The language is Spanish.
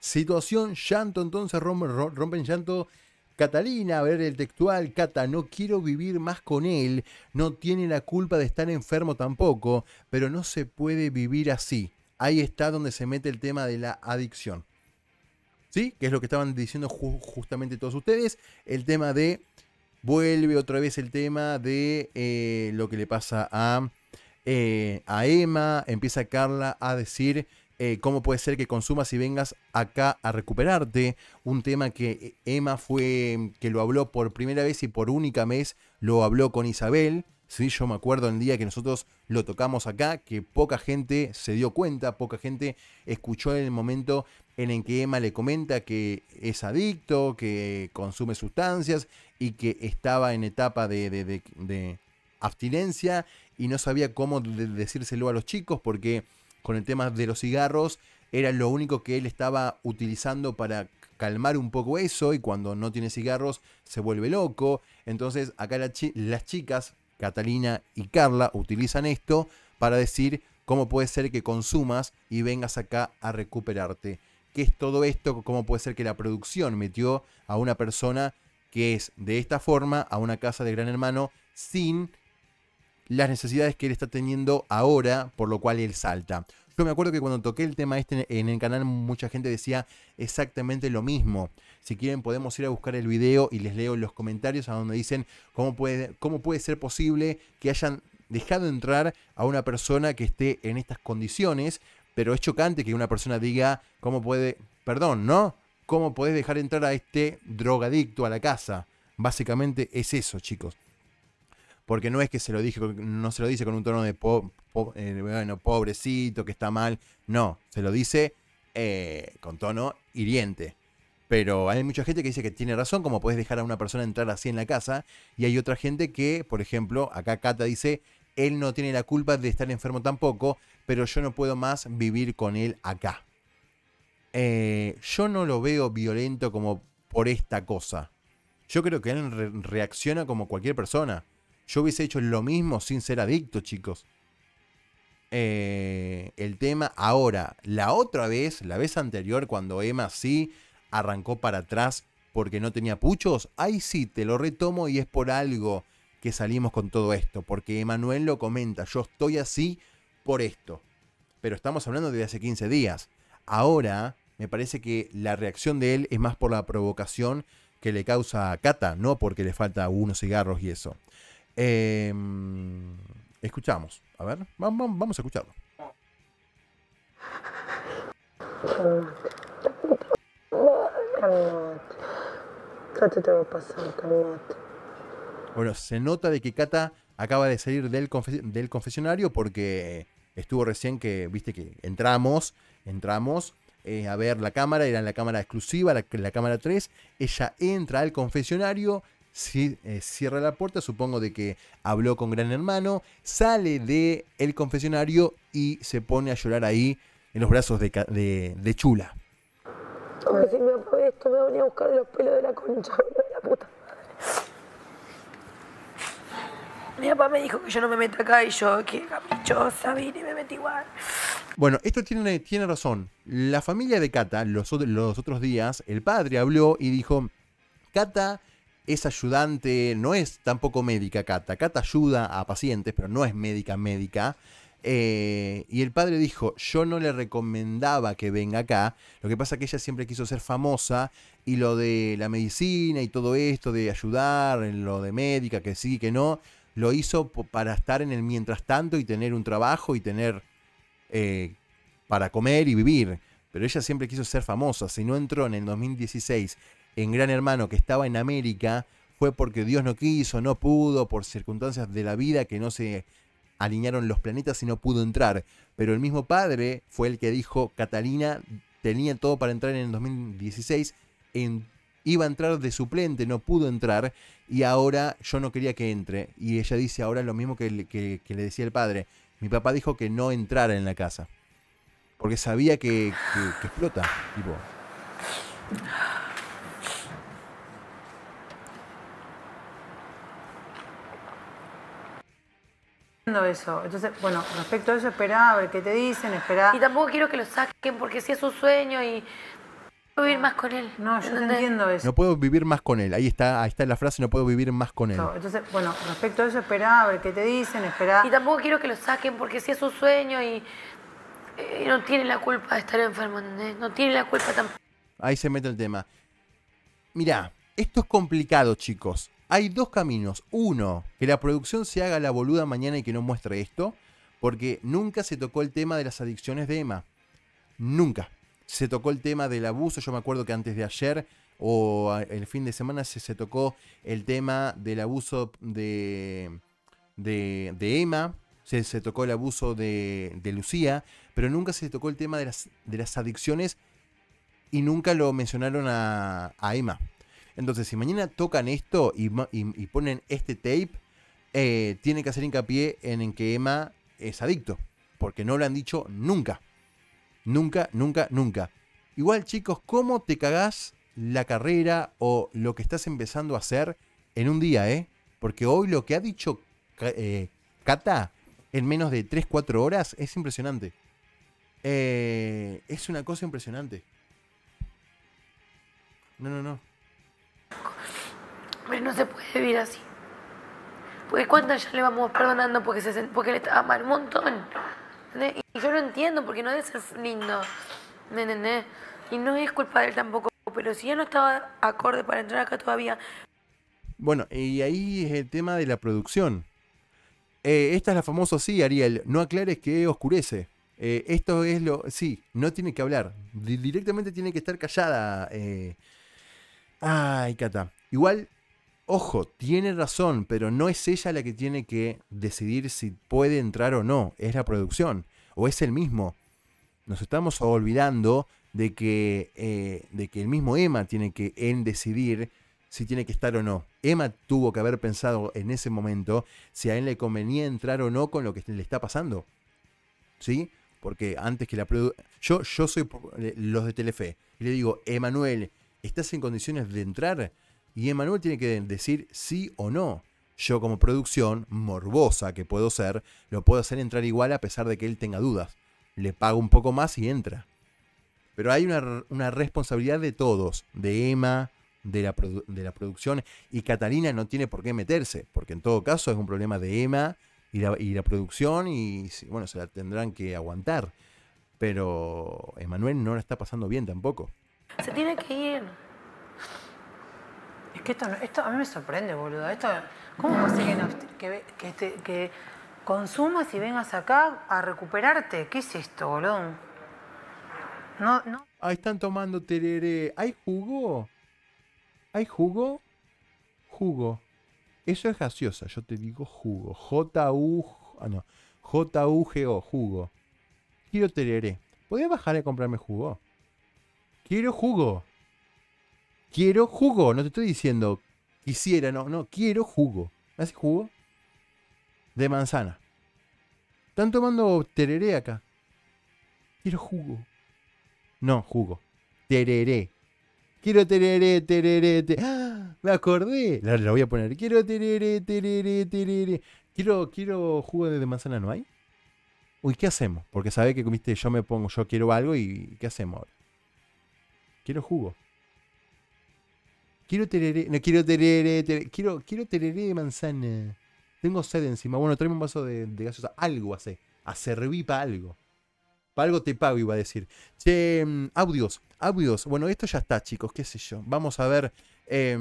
Situación llanto, entonces rompen, llanto. Catalina, a ver el textual, Cata, no quiero vivir más con él, no tiene la culpa de estar enfermo tampoco, pero no se puede vivir así. Ahí está donde se mete el tema de la adicción. ¿Sí? Que es lo que estaban diciendo justamente todos ustedes. El tema de, vuelve otra vez el tema de eh, lo que le pasa a, eh, a Emma, empieza Carla a decir eh, cómo puede ser que consumas y vengas acá a recuperarte. Un tema que eh, Emma fue, que lo habló por primera vez y por única vez, lo habló con Isabel. Sí, yo me acuerdo el día que nosotros lo tocamos acá, que poca gente se dio cuenta, poca gente escuchó en el momento en el que Emma le comenta que es adicto, que consume sustancias y que estaba en etapa de, de abstinencia y no sabía cómo decírselo a los chicos porque con el tema de los cigarros, era lo único que él estaba utilizando para calmar un poco eso y cuando no tiene cigarros se vuelve loco. Entonces acá las chicas, Catalina y Carla, utilizan esto para decir cómo puede ser que consumas y vengas acá a recuperarte. ¿Qué es todo esto? ¿Cómo puede ser que la producción metió a una persona que es de esta forma a una casa de gran hermano sin las necesidades que él está teniendo ahora, por lo cual él salta. Yo me acuerdo que cuando toqué el tema este en el canal, mucha gente decía exactamente lo mismo. Si quieren, podemos ir a buscar el video y les leo los comentarios a donde dicen cómo puede, cómo puede ser posible que hayan dejado entrar a una persona que esté en estas condiciones, pero es chocante que una persona diga cómo puede, perdón, ¿no? ¿Cómo podés dejar entrar a este drogadicto a la casa? Básicamente es eso, chicos porque no es que se lo dije, no se lo dice con un tono de eh, pobrecito, que está mal. No, se lo dice eh, con tono hiriente. Pero hay mucha gente que dice que tiene razón, como puedes dejar a una persona entrar así en la casa. Y hay otra gente que, por ejemplo, acá Cata dice, él no tiene la culpa de estar enfermo tampoco, pero yo no puedo más vivir con él acá. Eh, yo no lo veo violento como por esta cosa. Yo creo que él reacciona como cualquier persona. Yo hubiese hecho lo mismo sin ser adicto, chicos. Eh, el tema ahora, la otra vez, la vez anterior, cuando Emma sí arrancó para atrás porque no tenía puchos, ahí sí te lo retomo y es por algo que salimos con todo esto, porque Emanuel lo comenta, yo estoy así por esto. Pero estamos hablando de hace 15 días. Ahora me parece que la reacción de él es más por la provocación que le causa a Cata, no porque le falta unos cigarros y eso. Em, escuchamos. A ver, vamos a escucharlo. Bueno, se nota de que Cata acaba de salir del, confesionario porque estuvo recién que, viste que entramos, entramos eh, a ver la cámara, era la cámara exclusiva, la, la cámara 3, ella entra al confesionario, eh, cierra la puerta, supongo de que habló con Gran Hermano, sale de el confesionario y se pone a llorar ahí en los brazos de, de, de Chula. si me esto me venía a buscar los pelos de la concha, de la puta madre. Mi papá me dijo que yo no me meta acá y yo, qué caprichosa, vine y me metí igual. Bueno, esto tiene, tiene razón. La familia de Cata, los, los otros días, el padre habló y dijo, Cata es ayudante, no es tampoco médica Cata. Cata ayuda a pacientes, pero no es médica médica. Eh, y el padre dijo, yo no le recomendaba que venga acá, lo que pasa es que ella siempre quiso ser famosa y lo de la medicina y todo esto, de ayudar, en lo de médica, que sí, que no, lo hizo para estar en el mientras tanto y tener un trabajo y tener eh, para comer y vivir. Pero ella siempre quiso ser famosa, si no entró en el 2016 en Gran Hermano que estaba en América fue porque Dios no quiso, no pudo, por circunstancias de la vida que no se alinearon los planetas y no pudo entrar. Pero el mismo padre fue el que dijo, Catalina tenía todo para entrar en el 2016, iba a entrar de suplente, no pudo entrar, y ahora yo no quería que entre. Y ella dice ahora lo mismo que, le decía el padre, mi papá dijo que no entrara en la casa, porque sabía que, que explota, tipo. eso. Entonces, bueno, respecto a eso, esperaba a ver qué te dicen, espera Y tampoco quiero que lo saquen porque si es un sueño y puedo vivir más con él. No, yo no entiendo eso. No puedo vivir más con él. Ahí está, ahí está la frase, no puedo vivir más con él. entonces, bueno, respecto a eso, esperaba a ver qué te dicen, espera Y tampoco quiero que lo saquen porque si es un sueño y, y, eh, no tiene la culpa de estar enfermo, No tiene la culpa tampoco. Ahí se mete el tema. Mirá, esto es complicado, chicos. Hay dos caminos. Uno, que la producción se haga la boluda mañana y que no muestre esto, porque nunca se tocó el tema de las adicciones de Emma. Nunca. Se tocó el tema del abuso. Yo me acuerdo que antes de ayer o el fin de semana se, se tocó el tema del abuso de, de, Emma. Se, tocó el abuso de, de, Lucía, pero nunca se tocó el tema de las, de las adicciones y nunca lo mencionaron a, a Emma. Entonces, si mañana tocan esto y, ponen este tape, eh, tiene tienen que hacer hincapié en, que Emma es adicto, porque no lo han dicho nunca. Nunca, nunca, nunca. Igual, chicos, ¿cómo te cagás la carrera o lo que estás empezando a hacer en un día, eh? Porque hoy lo que ha dicho Kata eh, en menos de 3-4 horas es impresionante. Eh, es una cosa impresionante. No, no, no. Hombre, pues no se puede vivir así. Porque cuántas ya le vamos perdonando porque, se, porque le un montón. Y yo lo entiendo porque no debe ser lindo. Y no es culpa de él tampoco. Pero si ya no estaba acorde para entrar acá todavía. Bueno, y ahí es el tema de la producción. Eh, esta es la famosa, sí, Ariel, no aclares que oscurece. Eh, esto es lo. Sí, no tiene que hablar. directamente tiene que estar callada. Eh. Ay, Cata. Igual ojo, tiene razón, pero no es ella la que tiene que decidir si puede entrar o no, es la producción, o es el mismo. Nos estamos olvidando de que, eh, de que el mismo Emma tiene que en decidir si tiene que estar o no. Emma tuvo que haber pensado en ese momento si a él le convenía entrar o no con lo que le está pasando. ¿Sí? Porque antes que la yo, yo soy eh, los de Telefe y le digo, Emanuel, ¿estás en condiciones de entrar? y Emanuel tiene que decir sí o no. Yo como producción, morbosa que puedo ser, lo puedo hacer entrar igual a pesar de que él tenga dudas. Le pago un poco más y entra. Pero hay una, responsabilidad de todos, de Emma, de la, producción, y Catalina no tiene por qué meterse, porque en todo caso es un problema de Emma y la, y la producción y bueno, se la tendrán que aguantar. Pero Emanuel no la está pasando bien tampoco. Se tiene que ir. Es que esto, a mí me sorprende, boludo. Esto, ¿Cómo puede que, consumas y vengas acá a recuperarte? ¿Qué es esto, boludo? No, no. Ahí están tomando tereré. ¿Hay jugo? ¿Hay jugo? Jugo. Eso es gaseosa, yo te digo jugo. J-U... Ah, no. J-U-G-O, jugo. Quiero tereré. ¿Podría bajar a comprarme jugo? Quiero jugo. Quiero jugo, no te estoy diciendo quisiera, no, no, quiero jugo. ¿Me ¿Hace jugo? De manzana. Están tomando tereré acá. Quiero jugo. No, jugo. Tereré. Quiero tereré, tereré, tereré. ¡Ah! Me acordé. La, voy a poner. Quiero tereré, tereré, tereré. Quiero, quiero jugo de manzana, ¿no hay? Uy, ¿qué hacemos? Porque sabe que comiste, yo me pongo, yo quiero algo y ¿qué hacemos ahora? Quiero jugo. Quiero tereré, no quiero tereré, quiero, quiero tereré de manzana. Tengo sed encima. Bueno, tráeme un vaso de, de gaseosa. Algo hace. A servir para algo. Para algo te pago, iba a decir. Che, mm, audios, audios. Bueno, esto ya está, chicos, qué sé yo. Vamos a ver. Eh,